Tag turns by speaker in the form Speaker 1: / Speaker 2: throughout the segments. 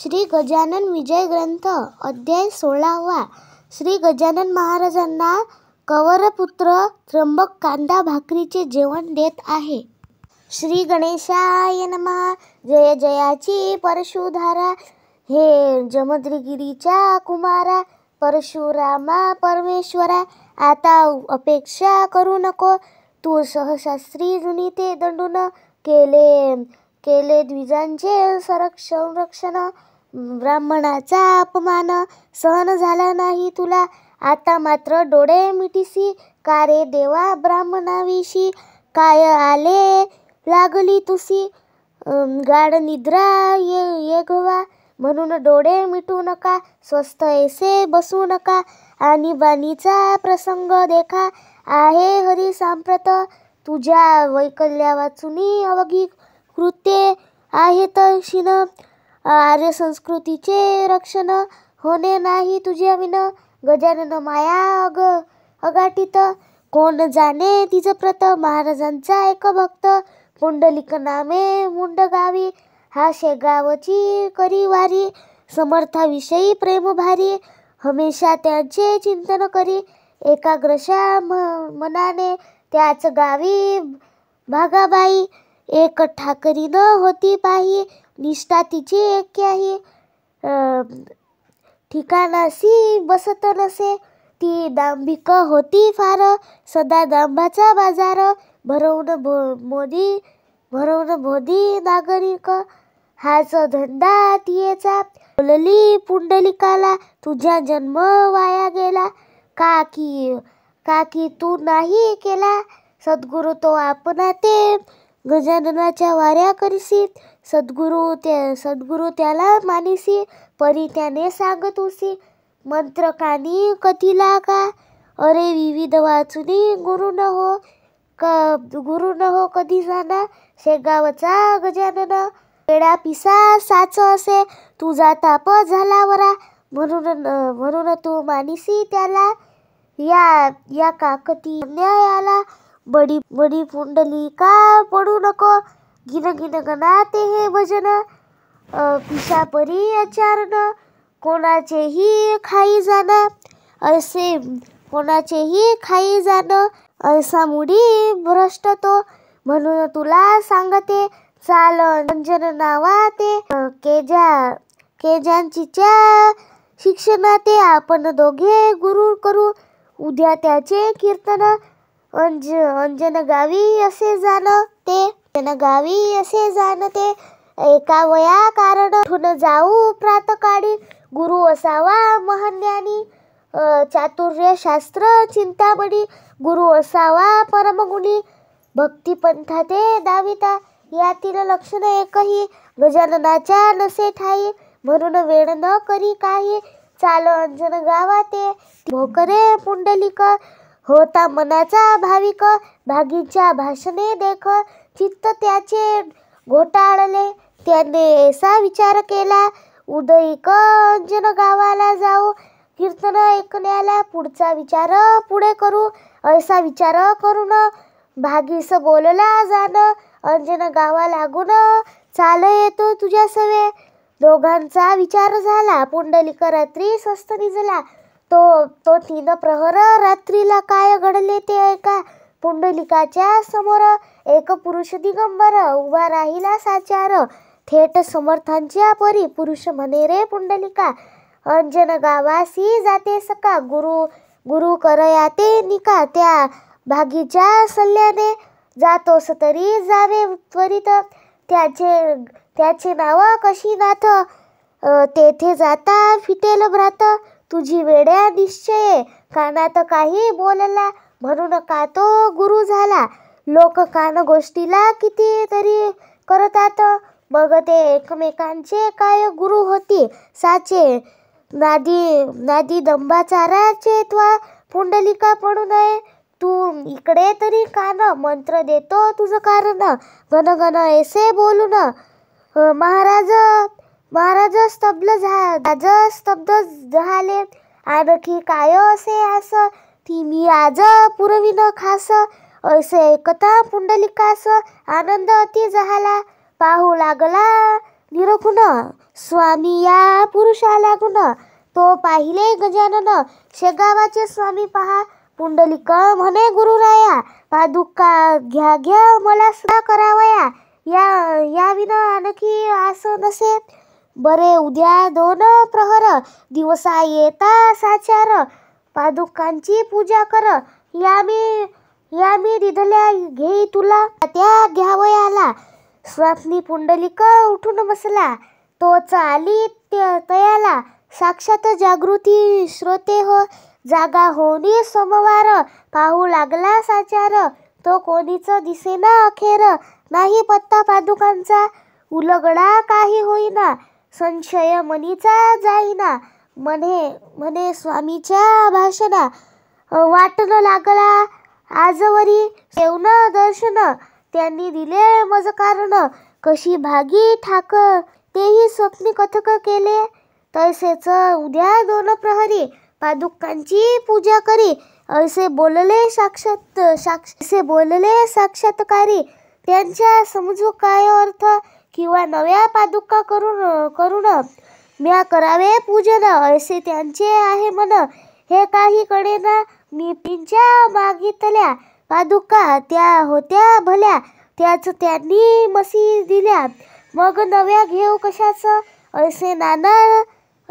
Speaker 1: श्री गजानन विजय ग्रंथ अध्याय सोळावा श्री गजानन महाराजांना कवरपुत्र त्र्यंबक कांदा भाकरीचे जेवण देत आहे श्री गणेशाय नमा जय जयाची परशुधारा हे जमद्रिगिरीच्या कुमारा परशुरामा परमेश्वरा आता अपेक्षा करू नको तू सहशास्त्री जुनी ते दंडून केले केले द्विजांचे संरक्षण ब्राह्मणाचा अपमान सहन झाला नाही तुला आता मात्र डोळे मिटीसी का रे देवा ब्राह्मणाविषयी काय आले लागली तुसी गाढ निद्रा ये ये गवा म्हणून डोळे मिटू नका स्वस्त ऐसे बसू नका आणि बाणीचा प्रसंग देखा आहे हरी सांप्रत तुझ्या वैकल्या वाचून अवघी कृत्ये आहेत शिन आर्य संस्कृतीचे रक्षण होणे नाही तुझे विन गजानन माया अग अगाटीत कोण जाणे तिचं प्रत महाराजांचा एक भक्त पुंडलिक नामे मुंड गावी, हा शेगावची करी वारी समर्थाविषयी प्रेम भारी हमेशा त्यांचे चिंतन करी एकाग्रशा मनाने त्याच गावी भागाबाई एक ठाकरीनं होती पाही निष्ठा तिची एक आहे ठिकाण बसत नसे ती दांभिक होती फार सदा दांभाचा बाजार भरवून भो मोदी भरवून मोदी नागरिक हाच धंदा तियेचा बोलली पुंडलिकाला तुझा जन्म वाया गेला काकी काकी तू नाही केला सद्गुरु तो आपण ते गजाननाच्या वाऱ्या करीसी सद्गुरू त्या सद्गुरू त्याला मानिसी परी त्याने सांगत उसी मंत्र कानी कथि का अरे विविध गुरु न हो का गुरु न हो कधी जाना शेगावचा गजानन पेडा पिसा साच असे तुझा ताप झाला वरा म्हणून म्हणून तू मानिसी त्याला या या काकती न्यायाला बडी बडी पुंडली का पडू नको गिन गिन गणाते हे भजन पिशा परी आचारण कोणाचेही खाई जाणं असे कोणाचेही खाई जाणं ऐसा मुडी भ्रष्ट तो म्हणून तुला सांगते चाल अंजन नावा ते केजा केजांचीच्या शिक्षणाते आपण दोघे गुरु करू उद्या त्याचे कीर्तन अंज अंजन गावी असे जाणं ते गावी असे जाणते एका वया कारण ठुन जाऊ प्रातकाळी गुरु असावा महान्यानी चातुर्य शास्त्र चिंतामणी गुरु असावा परमगुणी भक्तिपंथा ते दाविता यातील लक्षण एकही गजाननाच्या नसे ठाई म्हणून वेळ न करी काही चाल अंजन गावा ते भोकरे पुंडलिक होता मनाचा भाविक भागीच्या भाषणे देख चित्त त्याचे घोटाळले त्याने असा विचार केला उदय कंजन गावाला जाऊ कीर्तन ऐकण्याला पुढचा विचार पुढे करू असा विचार करून भागीस बोलला जाण अंजन गावा लागून चाल येतो तुझ्या सवे दोघांचा विचार झाला पुंडलिक रात्री स्वस्त निजला तो तो तीन प्रहर रात्रीला काय घडले ते ऐका पुंडलिकाच्या समोर एक पुरुष दिगंबर उभा राहिला साचार थेट समर्थांच्या परी पुरुष म्हणे रे पुंडलिका अंजन गावासी जाते सका गुरु गुरु करया ते निका त्या भागीच्या सल्ल्याने जातोस तरी जावे त्वरित त्याचे त्याचे नाव कशी नाथ तेथे जाता फिटेल भ्रात तुझी वेड्या निश्चये कानात काही बोलला म्हणून का तो गुरु झाला लोक कान गोष्टीला कितीतरी करतात मग ते एकमेकांचे काय गुरु होती साचे नादी नादी दंबाचाराचे त्वा पुंडलिका पडू नये तू इकडे तरी कान मंत्र देतो तुझं कारण घन घन ऐसे बोलू न महाराज महाराज स्तब्ध झा स्तब्ध झाले आणखी काय असे असं तिमी आज पुरविन खास ऐसे एकता पुण्डलिकास आनन्द अति जहाला पाहु लागला निरखुन स्वामी या पुरुषाला लागुन तो पाहिले गजानन शेगावाचे स्वामी पहा पुंडलिक म्हणे गुरुराया पादुका घ्या घ्या मला सुद्धा करावया या या आणखी असं नसे बरे उद्या दोन प्रहर दिवसा येता साचार पादुकांची पूजा कर या मी या मी रिधल्या घेई तुला त्या घ्यावयाला स्वाप्नी पुंडलिक उठून बसला तो आली तयाला साक्षात जागृती श्रोते हो जागा होनी सोमवार पाहू लागला साचार तो कोणीच दिसेना अखेर नाही पत्ता पादुकांचा उलगडा काही होईना संशय मनीचा जाईना म्हणे म्हणे स्वामीच्या भाषणा वाटणं लागला आजवरी सेवन दर्शन त्यांनी दिले मज कारण कशी भागी ठाक तेही स्वप्नी कथक केले तसेच उद्या दोन प्रहरी पादुकांची पूजा करी असे बोलले साक्षात साक्ष बोलले साक्षातकारी त्यांच्या समजू काय अर्थ किंवा नव्या पादुका करून करून म्या करावे पूजन असे त्यांचे आहे मन हे काही कडे ना मी पिंच्या मागितल्या पादुका त्या होत्या भल्या त्याच त्यांनी मसी दिल्या मग नव्या घेऊ कशाच असे नाना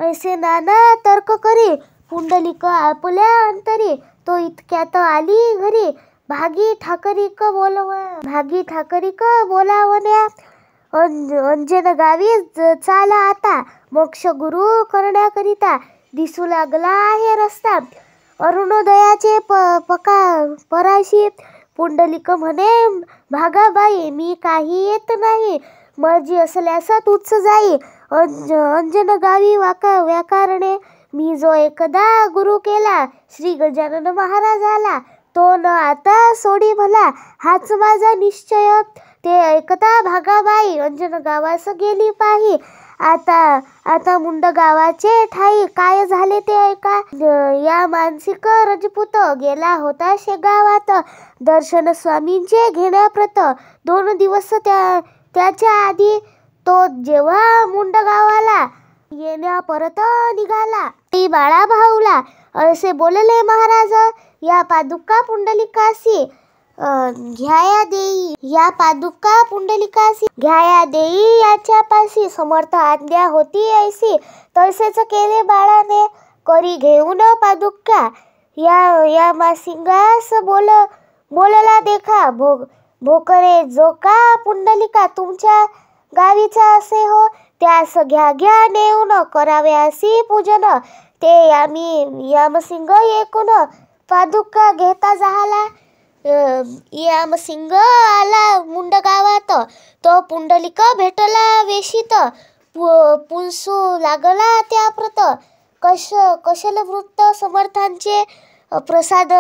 Speaker 1: ऐसे नाना तर्क करी पुंडलिक आपल्या अंतरी तो इतक्यात आली घरी भागी ठाकरिक बोलवा भागी ठाकरिक बोलावण्या अंजन गावी चाला आता गुरु करण्याकरिता दिसू लागला आहे रस्ता अरुणोदयाचे प पका पराशी पुंडलिक म्हणे भागाबाई मी काही येत नाही मर्जी असल्यास तूच जाई अंज अंजन गावी वाका व्याकारणे मी जो एकदा गुरु केला श्री गजानन महाराज आला तो न आता सोडी भला हाच माझा निश्चय ते ऐकता भागाबाई अंजन गावास गेली पाही आता आता मुंड गावाचे ठाई काय झाले ते ऐका या मानसिक रजपूत गेला होता शेगावात दर्शन स्वामींचे घेण्याप्रत दोन दिवस त्या त्याच्या आधी तो जेव्हा मुंड गावाला येण्या परत निघाला ती बाळा भाऊला असे बोलले महाराज या पादुका पुंडलिकासी घ्याया देई या पादुका पुंडलिकासी घ्याया देई याच्या पाशी समर्थ आज्ञा होती ऐसी तसेच केले बाळाने करी घेऊन पादुका या या मासिंगास बोल बोलला देखा भो भोकरे जो का पुंडलिका तुमच्या गावीचा असे हो त्यास घ्या घ्या नेऊन कराव्यासी पूजन ते आम्ही यामसिंग एकूण पादुका घेता झाला आम सिंग आला मुंड गावात तो पुंडलिक भेटला वेशीत पुंसू लागला त्या प्रत कश कशल वृत्त समर्थांचे प्रसाद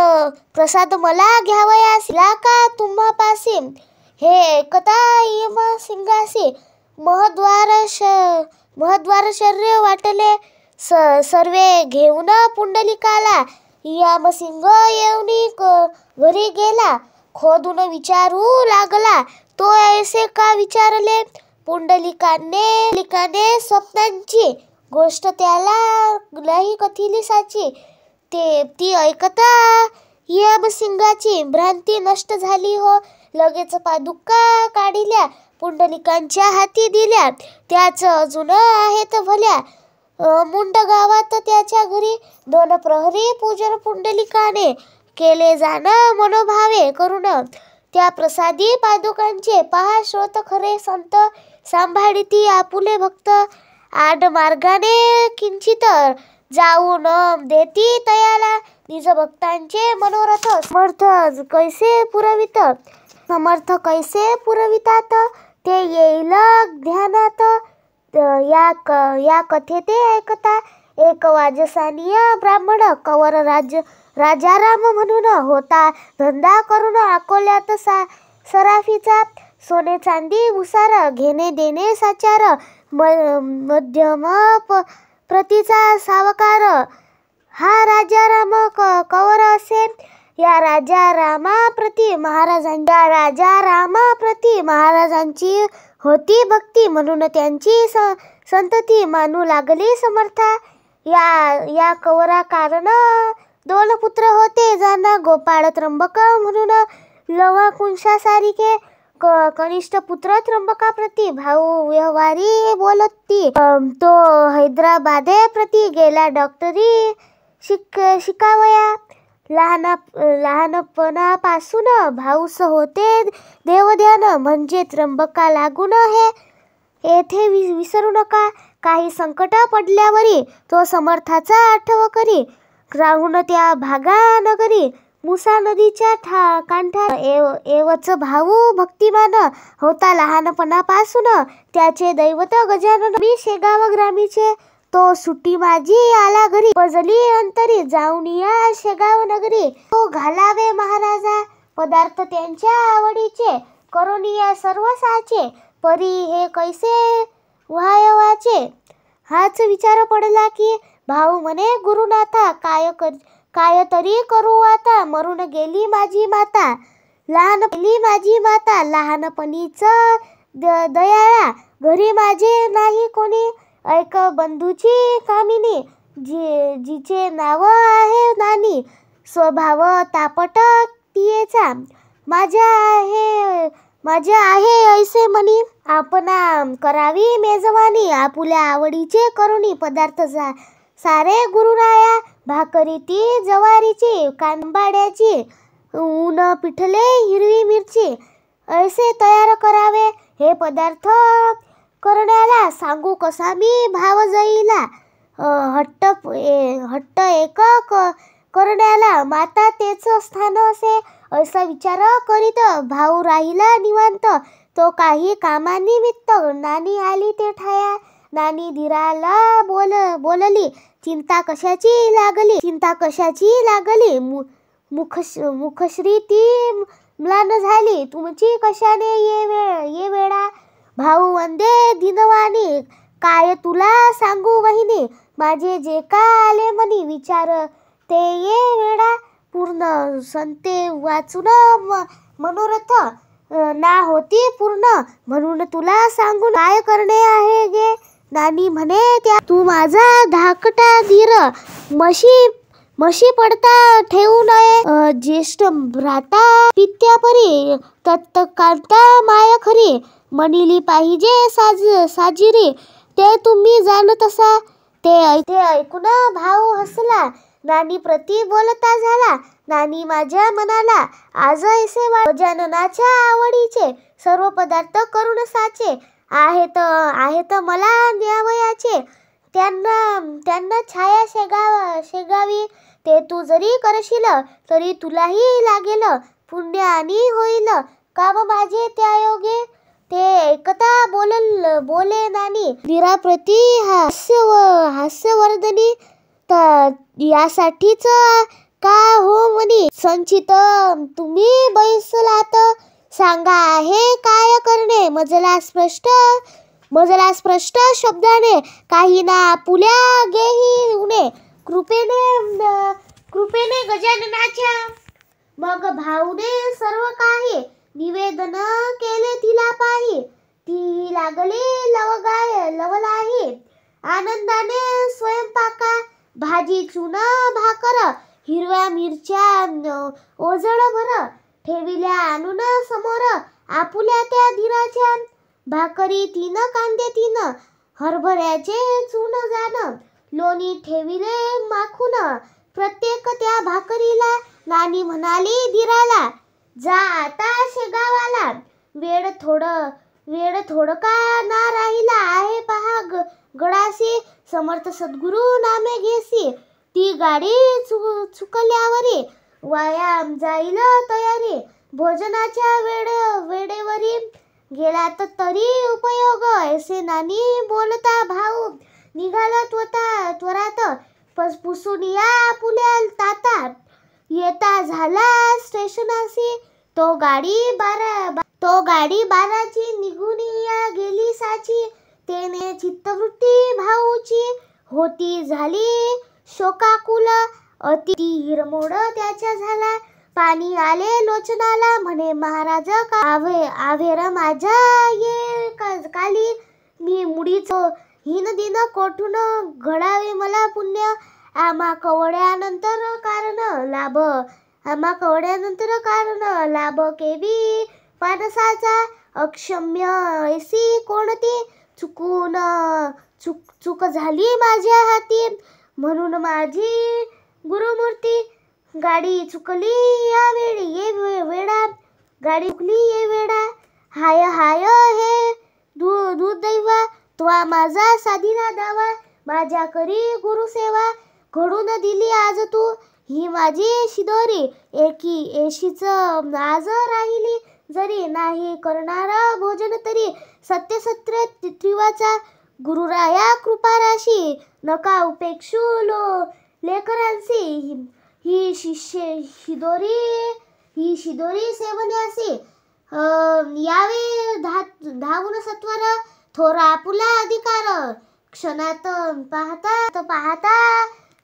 Speaker 1: प्रसाद मला घ्यावयास का तुम्हा पासी हे एकता यम सिंगासी महद्वार श महद्वार शर्य वाटले स सर्वे घेऊन पुंडलिकाला सिंग येऊनी घरी गेला खोदून विचारू लागला तो ऐसे का विचारले पुंडलिकाने लिकाने स्वप्नांची गोष्ट त्याला नाही कथिली साची ते ती ऐकता सिंगाची भ्रांती नष्ट झाली हो लगेच पादुका काढिल्या पुंडलिकांच्या हाती दिल्या त्याच अजून आहेत भल्या मुंड गावात त्याच्या घरी दोन प्रहरी पूजन पुंडलिकाने केले जाणं मनोभावे करून त्या प्रसादी पादुकांचे पहा श्रोत खरे संत सांभाळीती आपुले भक्त आड मार्गाने किंचित जाऊ देती तयाला निज भक्तांचे मनोरथ समर्थ कैसे पुरवित समर्थ कैसे पुरवितात ते येईल ध्यानात या क या कथेते ऐकता एक वाजसानीय ब्राह्मण कवर राज राजाराम म्हणून होता धंदा करून अकोल्यात सा सराफीचा सोने चांदी उसार घेणे देणे साचार म मध्यम प प्रतीचा सावकार हा राजाराम क कवर असे या राजा रामाप्रती महाराजांच्या राजा रामाप्रती महाराजांची होती भक्ती म्हणून त्यांची संतती मानू लागली समर्था या या कवरा कारण दोन पुत्र होते ज्यांना गोपाळ त्र्यंबक म्हणून लवा कुंशा सारिके क कनिष्ठ पुत्र त्र्यंबकाप्रती भाऊ व्यवहारी बोलती तो हैदराबादे प्रती गेला डॉक्टरी शिक शिकावया लहान लहानपणापासून भाऊस होते देवध्यान म्हणजे त्र्यंबका लागून हे येथे वि विसरू नका काही संकट पडल्यावर तो समर्थाचा आठव करी राहून त्या भागा नगरी मुसा नदीच्या ठा कांठा एव एवच भाऊ भक्तिमान होता लहानपणापासून त्याचे दैवत गजानन मी शेगाव ग्रामीचे तो सुटी माझी आला घरी पजली अंतरी जाऊन या शेगाव नगरी तो घालावे महाराजा पदार्थ त्यांच्या आवडीचे करोनिया सर्व साचे परी हे कैसे वायवाचे हाच विचार पडला की भाऊ म्हणे गुरुनाथा काय कर काय तरी करू आता मरून गेली माझी माता लहान माझी माता लहानपणीच द दयाळा घरी माझे नाही कोणी एक बंधूची कामिनी जी जिचे नाव आहे नानी स्वभाव तापट तियेचा माझ्या आहे माझ्या आहे ऐसे म्हणी आपणा करावी मेजवानी आपुल्या आवडीचे करुणी पदार्थ सा सारे गुरुराया भाकरी ती जवारीची कांबाड्याची ऊन पिठले हिरवी मिरची ऐसे तयार करावे हे पदार्थ करण्याला सांगू कसा मी भाव जाईला हट्ट हट्ट एक क करण्याला माता तेच स्थान असे असा विचार करीत भाऊ राहिला निवांत तो काही कामानिमित्त नानी आली ते ठाया नानी धीराला बोल बोलली चिंता कशाची लागली चिंता कशाची लागली मु मुखश्री ती झाली तुमची कशाने ये वेळ ये वेळा भाऊ वंदे दिनवाणी काय तुला सांगू वहिनी माझे जे का आले म्हणी विचार ते ये वेळा पूर्ण संते वाचून मनोरथ ना होती पूर्ण म्हणून तुला सांगू काय करणे आहे गे नानी म्हणे त्या तू माझा धाकटा धीर मशी मशी पडता ठेवू नये ज्येष्ठ भ्राता पित्या परी तत्त कांता माया खरी म्हणली पाहिजे साज साजिरी ते तुम्ही जाणत असा ते ऐते ऐकून भाऊ हसला नानी प्रति बोलता झाला नानी माझ्या मनाला आज ऐसे जननाच्या आवडीचे सर्व पदार्थ करून साचे आहेत आहेत मला न्यावयाचे त्यांना त्यांना छाया शेगाव शेगावी ते तू जरी करशील तरी तुलाही लागेल पुण्य आणि होईल काम माझे त्या योगे ते एकता बोलल बोले नानी निराप्रती हास्य व हास्यवर्धनी यासाठीच का हो म्हणी संचित तुम्ही बैसलात सांगा हे काय करणे मजला स्पष्ट मजला स्पष्ट शब्दाने काही ना पुल्या गेही उणे कृपेने कृपेने गजाननाच्या मग भाऊने सर्व काही निवेदन केले तिला पाही ती लागली लवगाय लवलाही आनंदाने स्वयंपाका भाजी चुन भाकर हिरव्या मिरच्या ओझळ भर ठेविल्या आणून समोर आपुल्या त्या धीराच्या भाकरी तीन कांदे तीन हरभऱ्याचे चून जाण लोणी ठेविले माखून प्रत्येक त्या भाकरीला नानी म्हणाली दिराला जा आता शेगावाला वेळ थोडं वेळ थोडं का ना राहिला आहे पहा ग गडासी समर्थ सद्गुरु नामे घेसी ती गाडी चु चुकल्यावरी व्यायाम जाईल तयारी भोजनाच्या वेळ वेळेवरी गेला तर तरी उपयोग असे नानी बोलता भाऊ निघाला त्वता त्वरात पुसून या पुल्याल ताता येता झाला स्टेशनाशी तो गाडी बारा तो गाडी बाराची निघून या गेली साची तेने चित्तवृत्ती भाऊची होती झाली शोकाकुल अति हिरमोड त्याच्या झाला पाणी आले लोचनाला म्हणे महाराज आवे आवेर माझ्या ये काली मी मुडीच हिन दिन कोठून घडावे मला पुण्य आमा कवड्यानंतर कारण लाभ आमा कवड्यानंतर कारण लाभ केवी पानसाचा अक्षम्य ऐसी कोणती चुकून चुक चुक झाली माझ्या हाती म्हणून माझी गुरुमूर्ती गाडी चुकली या वेळी ये वेडा गाडी चुकली ये वेडा हाय हाय हे दू दुर्दैवा त्वा माझा साधीना दावा माझ्या करी गुरुसेवा घडून दिली आज तू ही माझी शिदोरी एकी एशीच आज राहिली जरी नाही करणार भोजन तरी सत्य सत्र त्रिवाचा गुरुराया कृपाराशी नका उपेक्षू लो लेकरांशी ही शिष्य शिदोरी ही शिदोरी सेवन्यासी असे यावे धा धावून सत्वर थोरा आपुला अधिकार क्षणात पाहता पाहता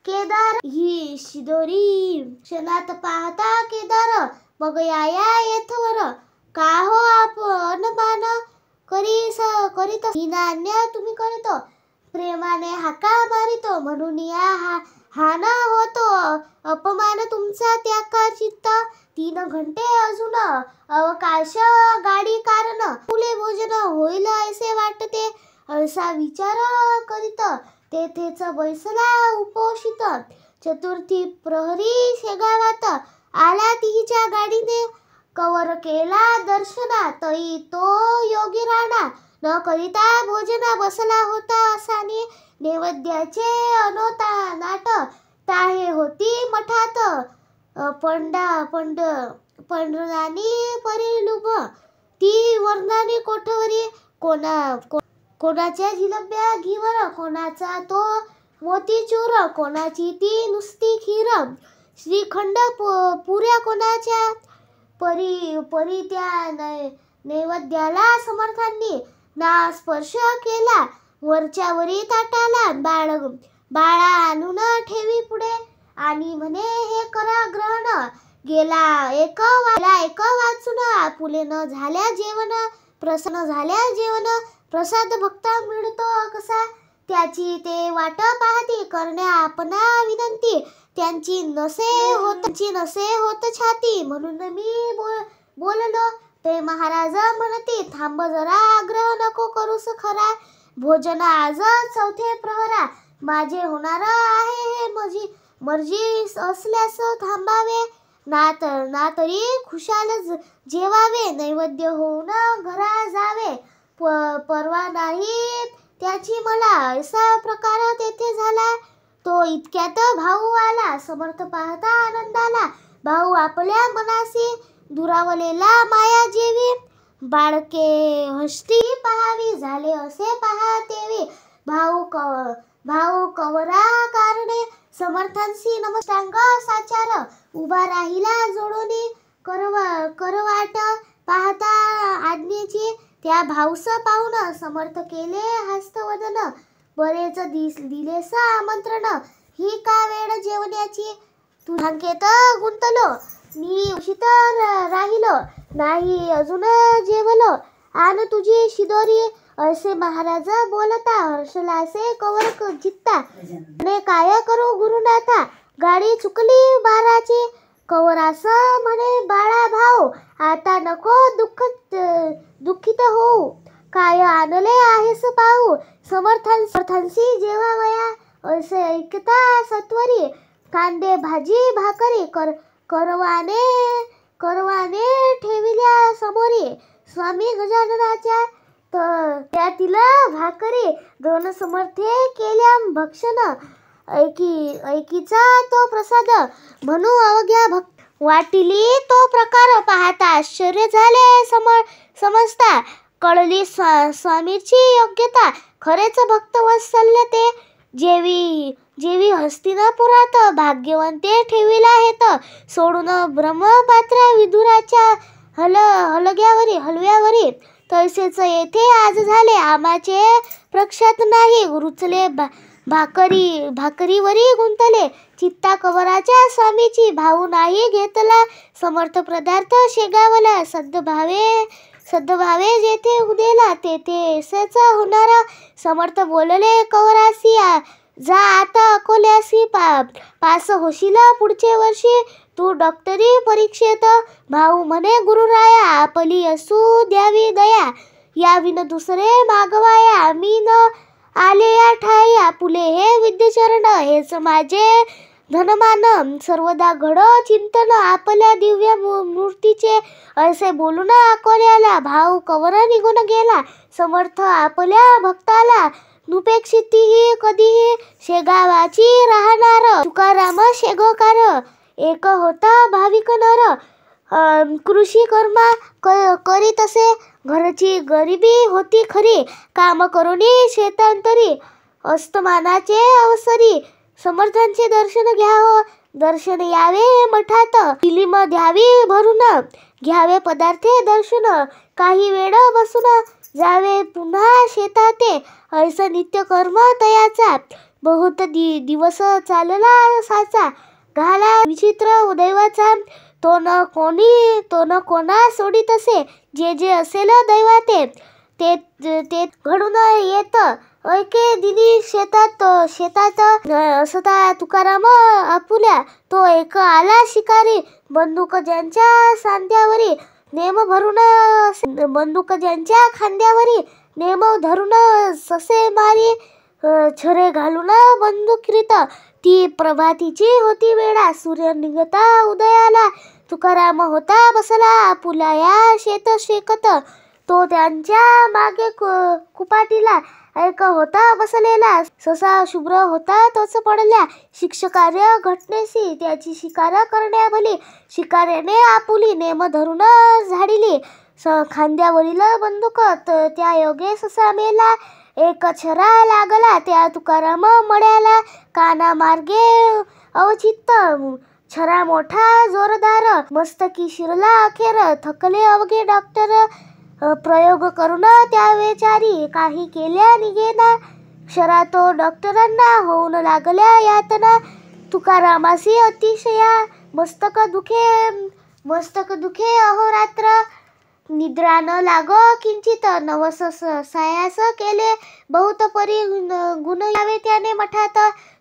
Speaker 1: केदार ही शिदोरी क्षणात पाहता केदार मग या येथवर का हो आपण मान करी स करीत नान्या तुम्ही करीत प्रेमाने हाका मारितो म्हणून या हा हा ना होतो अपमान तुमचा त्या कार तीन घंटे अजून अवकाश गाडी कारण फुले भोजन होईल असे वाटते असा विचार करीत तेथेच बैसला उपोषित चतुर्थी प्रहरी शेगावात आला तिच्या गाडीने कवर केला दर्शना तई तो योगी राणा न करिता भोजना बसला होता असाने नैवेद्याचे अनोता नाट ताहे होती मठात पंडा पंड पंढरानी परिलुभ ती वर्णानी कोठवरी कोणा कोणाच्या जिलब्या घिवर कोणाचा तो चोर कोणाची ती नुसती खीर श्रीखंड पुऱ्या कोणाच्या परी परी त्या नैवेद्याला समर्थांनी ना स्पर्श केला वरच्यावरी ताटाला बाळ बाळा आणून ठेवी पुढे आणि म्हणे हे करा ग्रहण गेला एक वाला एक वाचून आपुले न झाल्या जेवण प्रसन्न झाल्या जेवण प्रसाद भक्ता मिळतो कसा त्याची ते वाट पाहती करण्या आपणा विनंती त्यांची नसे होत नसे होत छाती म्हणून मी बोल बोललो ते महाराज म्हणते थांब जरा आग्रह नको करूस खरा भोजन आज चौथे प्रहरा माझे होणार आहे हे मजी मर्जी असल्यास थांबावे ना तर ना तरी खुशाल जेवावे नैवेद्य होऊन घरा जावे प परवा नाही त्याची मला असा प्रकार तेथे झाला तो इतक्यात भाऊ आला समर्थ पाहता आनंदाला भाऊ आपल्या मनाशी दुरावलेला माया जेवी, बाळके हस्ती पहावी झाले असे पहातेवी भाऊ कव भाऊ कवरा कारणे समर्थांशी नमस्तांग साचार उभा राहिला जोडोनी करव करवाट पाहता आज्ञेची त्या भाऊस पाहून समर्थ केले हस्तवदन बरेच दिस दिलेस आमंत्रण ही का वेळ जेवण्याची तुझांकेत गुंतलो मी तर राहिलो नाही अजून जेवलो आन तुझी शिदोरी असे महाराज बोलता हर्षला असे कवर जित्ता ने काय करू गुरुनाथा गाडी चुकली बाराची कवर अस म्हणे बाळा भाऊ आता नको दुःख दुःखित होऊ काय आणले आहेस पाहू समर्थन समर्थांशी जेवा वया असे ऐकता सत्वरी कांदे भाजी भाकरी कर करवाने करवाने ठेविल्या समोरी स्वामी गजाननाच्या तर तिला भाकरी दोन समर्थे केल्या भक्षण ऐकी ऐकीचा तो प्रसाद म्हणू अवघ्या भक् वाटिली तो प्रकार पाहता आश्चर्य झाले सम समजता कळली स्वा स्वामीची योग्यता खरेच भक्त वत्सल्य ते जेवी जेवी हस्तिनापुरात भाग्यवंते ठेविला आहेत सोडून ब्रह्मपात्रा विदुराच्या हल हलग्यावरी हलव्यावरी तसेच येथे आज झाले आमाचे प्रक्षात नाही रुचले भा भाकरी भाकरीवरी गुंतले चित्ता कवराच्या स्वामीची भाऊ नाही घेतला समर्थ पदार्थ शेगावला सद्भावे सद्भावे जेथे उदेला तेथेच होणारा समर्थ बोलले कवरासिया जा आता अकोल्यासी पास होशील पुढच्या वर्षी तू डॉक्टरी परीक्षेत भाऊ म्हणे गुरुराया आपली असू द्यावी दया याविन दुसरे मागवाया आम्ही न आले या ठाई आपुले हे विद्यचरण हेच माझे धनमान सर्वदा घड चिंतन आपल्या दिव्य मूर्तीचे असे बोलून अकोल्याला भाऊ कवर निघून गेला समर्थ आपल्या भक्ताला नुपेक शेती कधीही शेगावाची राहणार तुकाराम शेगोकार एक होता भाविक नर कृषी कर्मा करीत असे घरची गरिबी होती खरी काम करुनी शेतांतरी अस्तमानाचे अवसरी समर्थांचे दर्शन घ्यावं दर्शन यावे मठात दिलीम द्यावी भरून घ्यावे पदार्थे दर्शन काही वेळ बसून जावे पुन्हा असं नित्य कर्म तयाचा बहुत दि दिवस चालला साचा घाला विचित्र दैवाचा तो न कोणी तो न कोणा सोडित असे जे जे असेल दैवाते ते ते घडून येत ऐके दिनी शेतात शेतात असता तुकाराम आपुल्या तो एक आला शिकारी बंदूक ज्यांच्या सांध्यावरी नेम भरून बंदूक ज्यांच्या खांद्यावरी नेम धरून ससे मारी छरे घालून बंदुकीत ती प्रभातीची होती वेळा सूर्य निघता उदयाला तुकाराम होता बसला पुलाया शेत शेकत तो त्यांच्या मागे कुपाटीला ऐका होता बसलेला ससा शुभ्र होता तोच पडल्या शिक्षकार्य घटनेशी त्याची शिकार करण्या भली शिकार्याने आपुली नेम धरून झाडिली स खांद्यावरील बंदुकत त्या योगे ससा मेला एक छरा लागला त्या तुकाराम मळ्याला काना मार्गे अवचित छरा मोठा जोरदार मस्तकी शिरला अखेर थकले अवघे डॉक्टर प्रयोग करून त्या वेचारी काही केल्या निघेना क्षरातो डॉक्टरांना होऊन लागल्या यातना तुकारामासी अतिशया मस्तक दुखे मस्तक दुखे अहोरात्र निद्रा न लाग किंचित नवस सायास केले बहुत परी गुण यावे त्याने मठात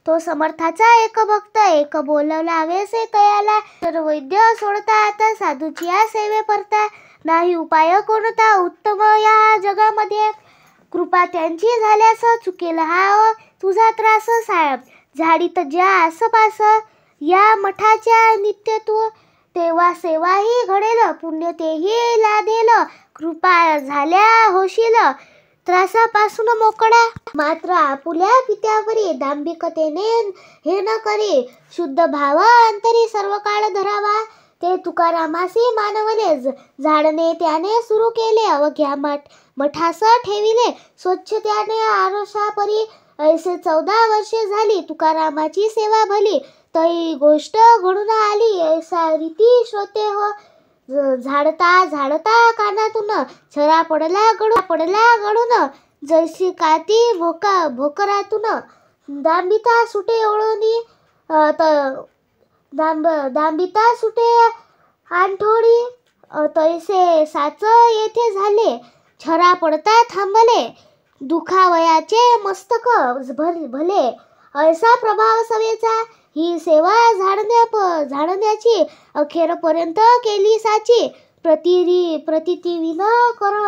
Speaker 1: तो समर्थाचा एक भक्त एक बोलवला वेसे तयाला तर वैद्य सोडता आता साधूची सेवे परता नाही उपाय कोणता उत्तम या जगामध्ये कृपा त्यांची झाल्यास चुकेल हा तुझा त्रास साहेब झाडीत ज्या आसपास या मठाच्या नित्यत्व तेव्हा सेवाही घडेल पुण्य तेही लादेल कृपा झाल्या होशील त्रासापासून मोकळा मात्र आपुल्या पित्यावरी दांभिकतेने हे न करी शुद्ध भाव अंतरी सर्व काळ धरावा ते तुकारामासी मानवले झाडने त्याने सुरू केले अवघ्या मठ मठास ठेविले स्वच्छ त्याने आरोषापरी ऐसे चौदा वर्षे झाली तुकारामाची सेवा भली तई गोष्ट घडून आली ऐसा रीती श्रोते हो झाडता झाडता कानातून छरा पडला गडू पडला गडून जैसी काती भोका भोकरातून दांबिता सुटे ओळोनी दांब दांबिता सुटे थोडी तैसे साच येथे झाले छरा पडता थांबले दुखावयाचे मस्तक भले ऐसा प्रभाव सवेचा ही सेवा झाडण्या झाडण्याची अखेरपर्यंत केली साची प्रतिरी प्रतितीविन कर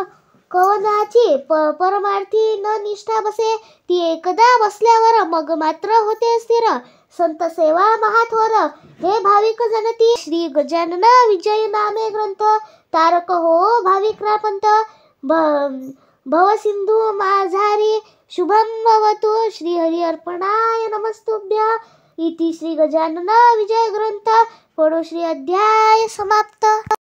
Speaker 1: कवनाची परमार्थी न निष्ठा बसे ती एकदा बसल्यावर मग मात्र होते स्थिर संत सेवा महाथोर हे भाविक जनती श्री गजानन विजय नामे ग्रंथ तारक हो भाविक रापंत भवसिंधू माझारी शुभम भवतु श्री हरि अर्पणाय नमस्तुभ्य इति श्री गजानन विजय ग्रंथ पडोश्री अध्याय समाप्त